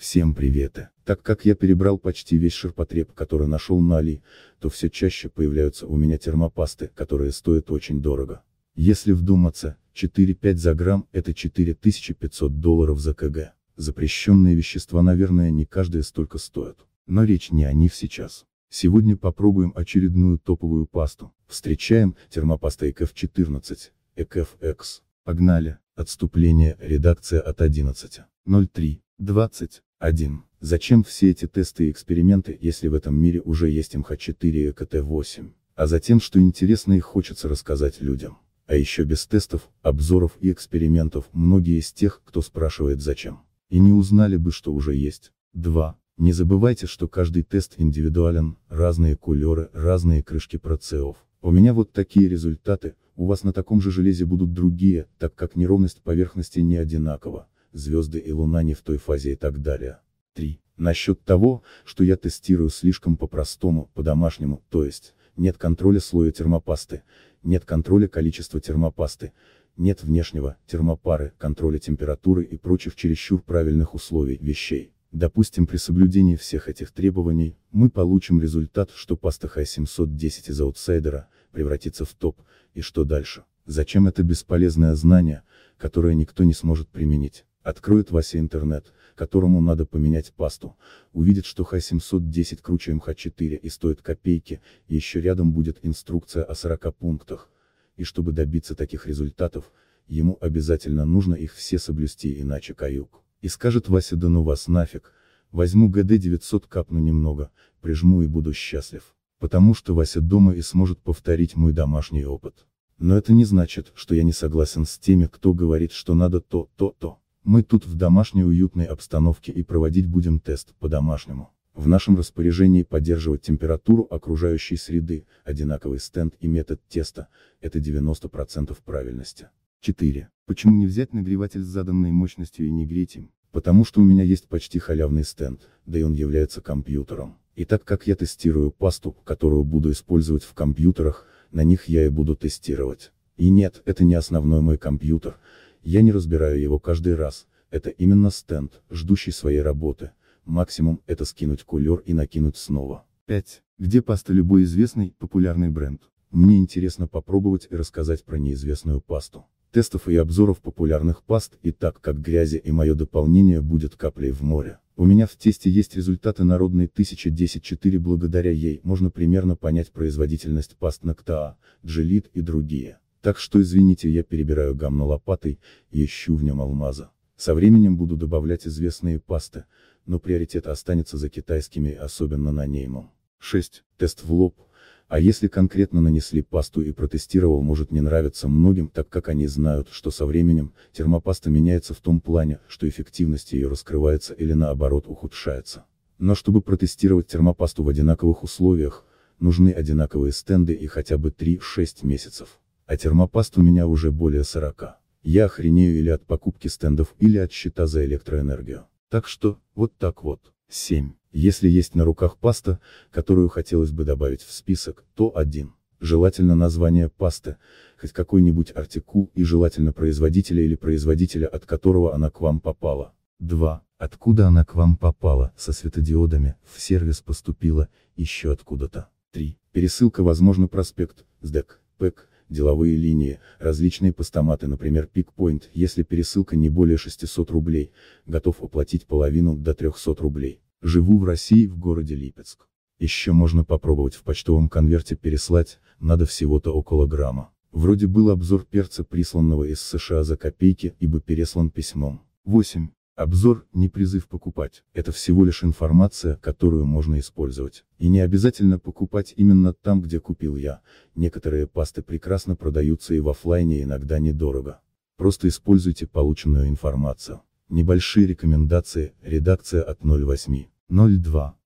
Всем привет! Так как я перебрал почти весь ширпотреб, который нашел на Али, то все чаще появляются у меня термопасты, которые стоят очень дорого. Если вдуматься, 4-5 за грамм – это 4500 долларов за кг. Запрещенные вещества, наверное, не каждые столько стоят. Но речь не о них сейчас. Сегодня попробуем очередную топовую пасту. Встречаем термопаста EKF14, EKFX. Погнали. Отступление, редакция от 11.03.20. 20. 1. Зачем все эти тесты и эксперименты, если в этом мире уже есть МХ-4 и КТ-8? А затем, что интересно и хочется рассказать людям. А еще без тестов, обзоров и экспериментов, многие из тех, кто спрашивает зачем. И не узнали бы, что уже есть. 2. Не забывайте, что каждый тест индивидуален, разные кулеры, разные крышки процеов. У меня вот такие результаты, у вас на таком же железе будут другие, так как неровность поверхности не одинакова звезды и Луна не в той фазе и так далее. 3. Насчет того, что я тестирую слишком по-простому, по-домашнему, то есть, нет контроля слоя термопасты, нет контроля количества термопасты, нет внешнего, термопары, контроля температуры и прочих чересчур правильных условий, вещей. Допустим, при соблюдении всех этих требований, мы получим результат, что паста High 710 из аутсайдера, превратится в топ, и что дальше? Зачем это бесполезное знание, которое никто не сможет применить? Откроет Вася интернет, которому надо поменять пасту, увидит, что Х710 круче МХ4 и стоит копейки, еще рядом будет инструкция о 40 пунктах. И чтобы добиться таких результатов, ему обязательно нужно их все соблюсти, иначе каюк. И скажет Вася да ну вас нафиг, возьму ГД-900 капну немного, прижму и буду счастлив. Потому что Вася дома и сможет повторить мой домашний опыт. Но это не значит, что я не согласен с теми, кто говорит, что надо то, то, то. Мы тут в домашней уютной обстановке и проводить будем тест по-домашнему. В нашем распоряжении поддерживать температуру окружающей среды, одинаковый стенд и метод теста, это 90% правильности. 4. Почему не взять нагреватель с заданной мощностью и не греть им? Потому что у меня есть почти халявный стенд, да и он является компьютером. И так как я тестирую пасту, которую буду использовать в компьютерах, на них я и буду тестировать. И нет, это не основной мой компьютер, я не разбираю его каждый раз, это именно стенд, ждущий своей работы. Максимум это скинуть кулер и накинуть снова. 5. Где паста любой известный, популярный бренд? Мне интересно попробовать и рассказать про неизвестную пасту. Тестов и обзоров популярных паст и так как грязи и мое дополнение будет каплей в море. У меня в тесте есть результаты народной 1010 благодаря ей можно примерно понять производительность паст Ноктаа, Джилит и другие. Так что извините, я перебираю гамно лопатой и ищу в нем алмаза. Со временем буду добавлять известные пасты, но приоритет останется за китайскими, особенно на неймом. 6. Тест в лоб. А если конкретно нанесли пасту и протестировал может не нравиться многим, так как они знают, что со временем, термопаста меняется в том плане, что эффективность ее раскрывается или наоборот ухудшается. Но чтобы протестировать термопасту в одинаковых условиях, нужны одинаковые стенды и хотя бы 3-6 месяцев а термопаст у меня уже более 40. Я охренею или от покупки стендов, или от счета за электроэнергию. Так что, вот так вот. 7. Если есть на руках паста, которую хотелось бы добавить в список, то 1. Желательно название пасты, хоть какой-нибудь артикул и желательно производителя или производителя, от которого она к вам попала. 2. Откуда она к вам попала, со светодиодами, в сервис поступила, еще откуда-то. 3. Пересылка возможно проспект, СДЭК, ПЭК, деловые линии, различные постаматы, например, Пикпоинт. если пересылка не более 600 рублей, готов оплатить половину до 300 рублей. Живу в России, в городе Липецк. Еще можно попробовать в почтовом конверте переслать, надо всего-то около грамма. Вроде был обзор перца присланного из США за копейки, ибо переслан письмом. 8. Обзор, не призыв покупать, это всего лишь информация, которую можно использовать. И не обязательно покупать именно там, где купил я. Некоторые пасты прекрасно продаются и в офлайне иногда недорого. Просто используйте полученную информацию. Небольшие рекомендации, редакция от 08.02.2020. 02.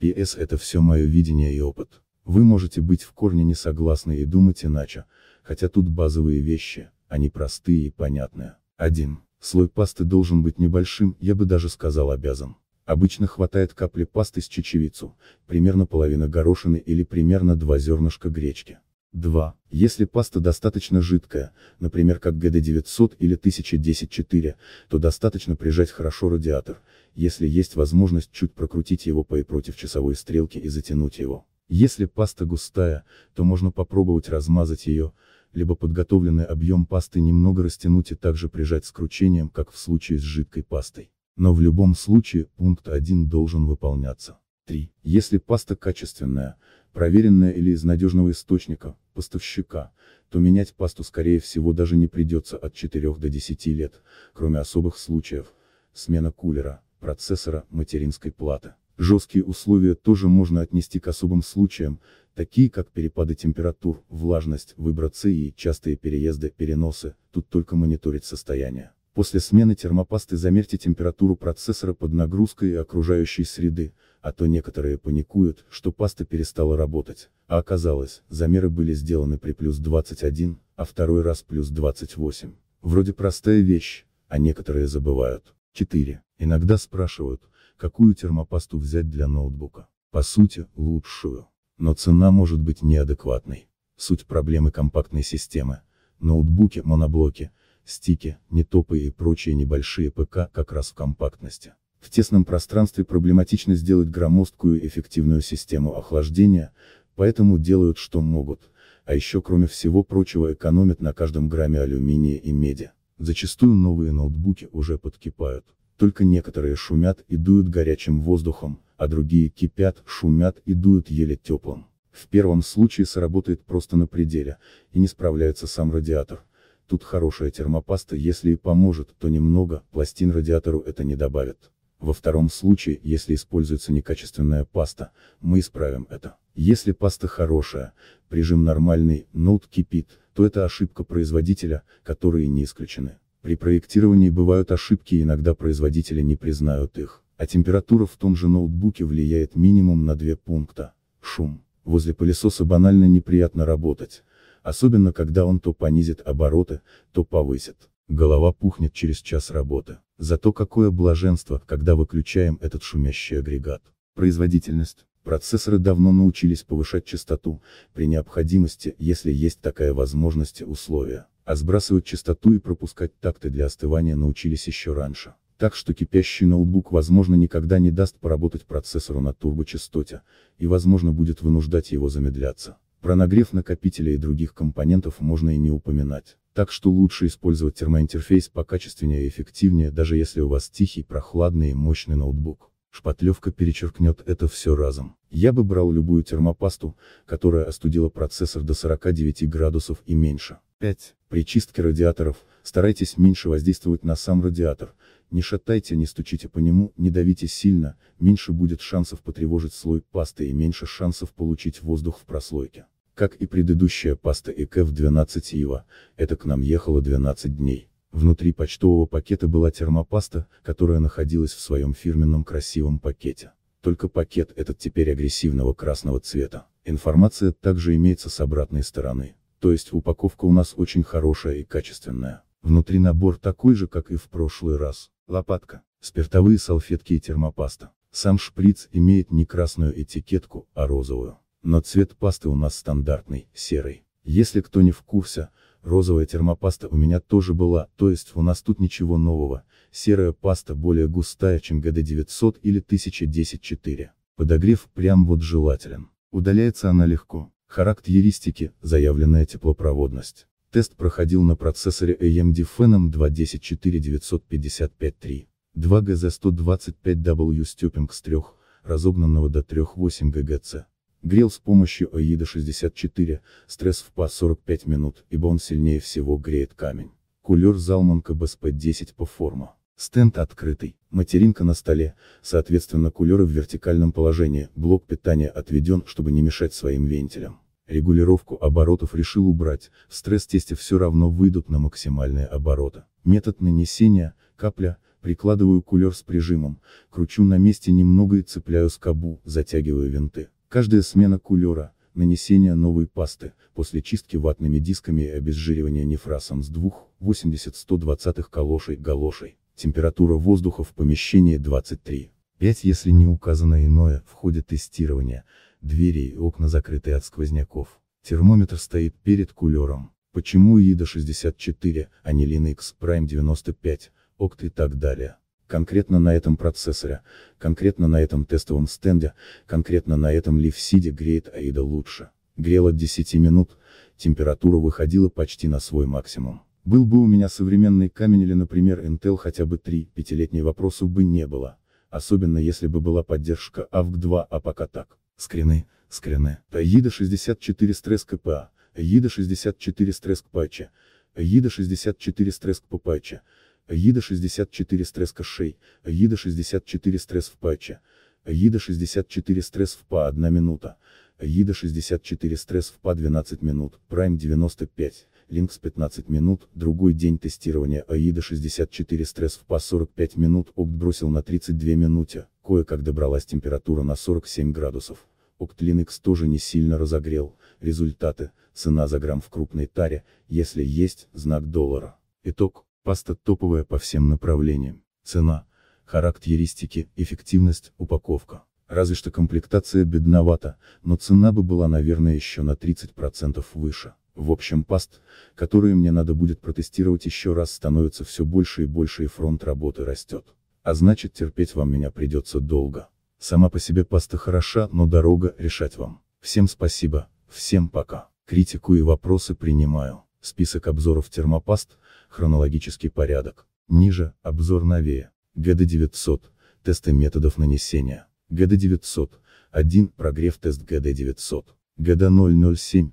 PS это все мое видение и опыт. Вы можете быть в корне не согласны и думать иначе, хотя тут базовые вещи, они простые и понятные. 1. Слой пасты должен быть небольшим, я бы даже сказал обязан. Обычно хватает капли пасты с чечевицу, примерно половина горошины или примерно 2 зернышка гречки. 2. Если паста достаточно жидкая, например как GD900 или 1010 то достаточно прижать хорошо радиатор, если есть возможность чуть прокрутить его по и против часовой стрелки и затянуть его. Если паста густая, то можно попробовать размазать ее, либо подготовленный объем пасты немного растянуть и также прижать скручением, как в случае с жидкой пастой. Но в любом случае, пункт 1 должен выполняться. 3. Если паста качественная, проверенная или из надежного источника, поставщика, то менять пасту скорее всего даже не придется от 4 до 10 лет, кроме особых случаев, смена кулера, процессора, материнской платы. Жесткие условия тоже можно отнести к особым случаям, такие как перепады температур, влажность, вибрации и частые переезды, переносы, тут только мониторить состояние. После смены термопасты замерьте температуру процессора под нагрузкой и окружающей среды, а то некоторые паникуют, что паста перестала работать, а оказалось, замеры были сделаны при плюс 21, а второй раз плюс 28. Вроде простая вещь, а некоторые забывают. 4. Иногда спрашивают, какую термопасту взять для ноутбука. По сути, лучшую. Но цена может быть неадекватной. Суть проблемы компактной системы. Ноутбуки, моноблоки, стики, нетопы и прочие небольшие ПК как раз в компактности. В тесном пространстве проблематично сделать громоздкую эффективную систему охлаждения, поэтому делают что могут, а еще кроме всего прочего экономят на каждом грамме алюминия и меди. Зачастую новые ноутбуки уже подкипают. Только некоторые шумят и дуют горячим воздухом, а другие кипят, шумят и дуют еле теплым. В первом случае сработает просто на пределе, и не справляется сам радиатор. Тут хорошая термопаста, если и поможет, то немного, пластин радиатору это не добавит. Во втором случае, если используется некачественная паста, мы исправим это. Если паста хорошая, прижим нормальный, ноут кипит, то это ошибка производителя, которые не исключены. При проектировании бывают ошибки, иногда производители не признают их, а температура в том же ноутбуке влияет минимум на две пункта. Шум. Возле пылесоса банально неприятно работать, особенно когда он то понизит обороты, то повысит. Голова пухнет через час работы. Зато какое блаженство, когда выключаем этот шумящий агрегат. Производительность. Процессоры давно научились повышать частоту, при необходимости, если есть такая возможность и условия. А сбрасывать частоту и пропускать такты для остывания научились еще раньше. Так что кипящий ноутбук возможно никогда не даст поработать процессору на турбочастоте, и возможно будет вынуждать его замедляться. Про нагрев накопителя и других компонентов можно и не упоминать. Так что лучше использовать термоинтерфейс покачественнее и эффективнее, даже если у вас тихий, прохладный и мощный ноутбук. Шпатлевка перечеркнет это все разом. Я бы брал любую термопасту, которая остудила процессор до 49 градусов и меньше. 5. При чистке радиаторов, старайтесь меньше воздействовать на сам радиатор, не шатайте, не стучите по нему, не давите сильно, меньше будет шансов потревожить слой пасты и меньше шансов получить воздух в прослойке. Как и предыдущая паста ЭКФ 12 ИВА, это к нам ехало 12 дней. Внутри почтового пакета была термопаста, которая находилась в своем фирменном красивом пакете. Только пакет этот теперь агрессивного красного цвета. Информация также имеется с обратной стороны то есть упаковка у нас очень хорошая и качественная. Внутри набор такой же, как и в прошлый раз. Лопатка, спиртовые салфетки и термопаста. Сам шприц имеет не красную этикетку, а розовую. Но цвет пасты у нас стандартный, серый. Если кто не в курсе, розовая термопаста у меня тоже была, то есть у нас тут ничего нового, серая паста более густая, чем GD900 или 1010-4. Подогрев прям вот желателен. Удаляется она легко. Характеристики, заявленная теплопроводность. Тест проходил на процессоре AMD Phenom 2.10.4955-3, 2 GZ125W Stuping с 3, разогнанного до 3.8 ГГц. Грел с помощью AIDA а e 64, стресс в по 45 минут, ибо он сильнее всего греет камень. Кулер Залман КБСП-10 по форму. Стенд открытый, материнка на столе, соответственно кулеры в вертикальном положении, блок питания отведен, чтобы не мешать своим вентилям. Регулировку оборотов решил убрать, в стресс-тесте все равно выйдут на максимальные обороты. Метод нанесения, капля, прикладываю кулер с прижимом, кручу на месте немного и цепляю скобу, затягиваю винты. Каждая смена кулера, нанесение новой пасты, после чистки ватными дисками и обезжиривания нефрасом с 2,80-120 калошей галошей. Температура воздуха в помещении 23. 5 если не указано иное, в ходе тестирования, двери и окна закрыты от сквозняков. Термометр стоит перед кулером. Почему ИДа 64, а не Linux Prime 95, Oct и так далее. Конкретно на этом процессоре, конкретно на этом тестовом стенде, конкретно на этом лифсиде греет AIDA лучше. Грело 10 минут, температура выходила почти на свой максимум. Был бы у меня современный камень или, например, Intel хотя бы 3, пятилетней вопросу бы не было, особенно если бы была поддержка AVG-2, а пока так. Скрины, скрины. aida 64 стресс КПА, Аида 64 стресс КПАЧа, Аида 64 стресс КПАЧа, Аида 64 стресс Кашей, aida 64 стресс в патче, Аида 64 стресс в ПА 1 минута, aida 64 стресс в ПА 12 минут, Prime 95. Линкс 15 минут, другой день тестирования Аида 64 стресс в по 45 минут, опт бросил на 32 минуте, кое-как добралась температура на 47 градусов. Окт Linux тоже не сильно разогрел, результаты, цена за грамм в крупной таре, если есть, знак доллара. Итог, паста топовая по всем направлениям. Цена, характеристики, эффективность, упаковка. Разве что комплектация бедновата, но цена бы была наверное еще на 30% выше. В общем паст, которые мне надо будет протестировать еще раз становится все больше и больше и фронт работы растет. А значит терпеть вам меня придется долго. Сама по себе паста хороша, но дорога, решать вам. Всем спасибо, всем пока. Критику и вопросы принимаю. Список обзоров термопаст, хронологический порядок. Ниже, обзор новее. ГД-900, тесты методов нанесения. ГД-900, 1, прогрев тест ГД-900. ГД-007,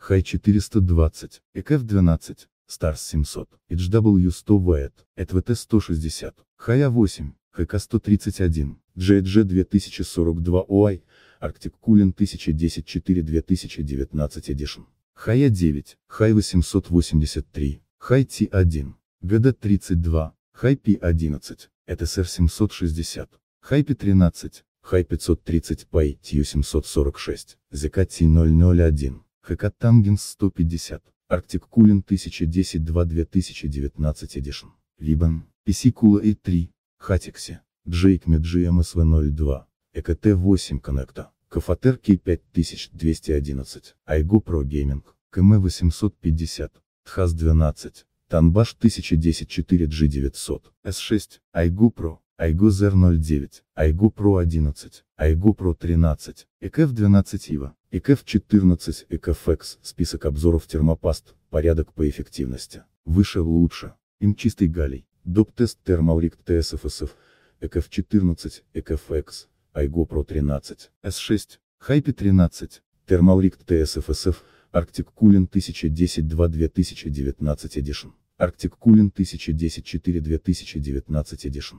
Хай 420 ЭКФ-12, Старс 700, HW100 Вэт, ЭТВТ-160, Хая 8 ХК-131, GG-2042 OI, Arctic Cooling 1010-4-2019 Edition, ХА-9, ХА-883, ХАЙ-Т1, ГД-32, ХАЙ-П11, ЭТСР-760, ХАЙ-П13, ХАЙ-530 ПАЙ-Тью-746, ЗК-Т001. Хакатангенс 150, Arctic Cooling 1010-2-2019 Edition, Ribbon, PC Cooler E3, Hatixi, Jake Medji MSV02, EKT8 Connector, Кафатер K5211, Айго Pro Gaming, КМ850, Тхаз 12, Танбаш 1010-4G900, S6, Айго Pro, Айгу ZR09, Айгу Pro 11, Айгу Pro 13, ЭКФ 12 ИВА, ЭКФ 14, ЭКФX, список обзоров термопаст, порядок по эффективности, выше лучше, им чистый галий, доп-тест термалрик ТСФСФ, ЭКФ 14, ЭКФX, Айгу Pro 13, S6, Хайпи 13, термалрик ТСФСФ, Arctic Cooling 1010-2-2019 Edition, Arctic Cooling 1010-4-2019 Edition.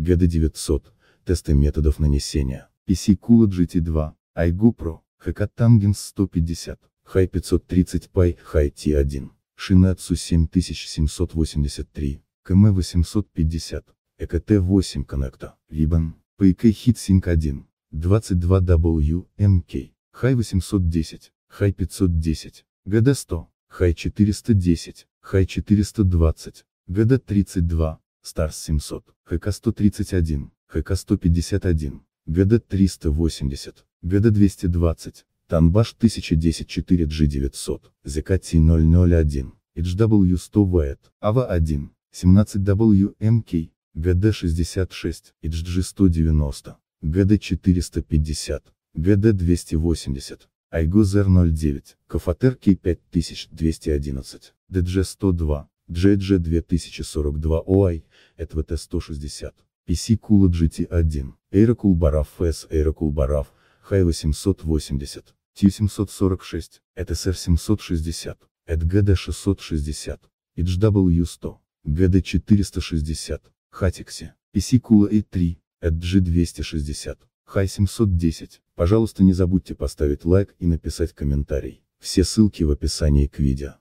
GD900, тесты методов нанесения, PC Cooler GT2, iGo Pro, Hakat Tangens 150, High 530 Pi, High T1, шины Atsu 7783, КМ 850, ЭКТ 8 коннекта, Ribbon, PK HitSync 1, 22W, MK, High 810, High 510, GD 100, High 410, High 420, GD 32, Старс 700, ХК-131, ХК-151, ГД-380, ГД-220, Танбаш 1010-4G900, ЗКТ-001, HW-100 ВЭТ, АВА-1, 17WMK, ГД-66, HG-190, ГД-450, ГД-280, Айгозер-09, Кафатер К-5211, ДДЖ-102, GG-2042 OI, ETVT 160, PC Cooler GT1, Aerocool Barav FS Aerocool Barav, Хайла 780, T746, ETSR 760, ETGD 660, HW100, GD 460, Хатикси, PC Cooler A3, ETG 260, Хай 710. Пожалуйста не забудьте поставить лайк и написать комментарий. Все ссылки в описании к видео.